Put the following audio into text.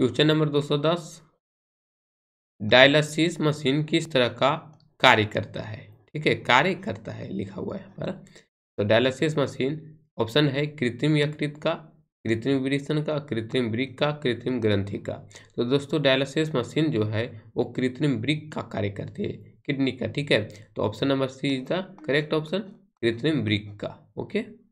question number दो सौ दस डायलिसिस मशीन किस तरह का कार्य करता है ठीक है कार्य करता है लिखा हुआ है पर तो डायलिसिस मशीन ऑप्शन है कृत्रिम यकृत का कृत्रिम वृषण का कृत्रिम ब्रिक का कृत्रिम ग्रंथि का तो दोस्तों डायलिसिस मशीन जो है वो कृत्रिम ब्रिक का कार्य करती है किडनी का ठीक है तो option number C is the correct option कृत्रिम ब्रिक का ओके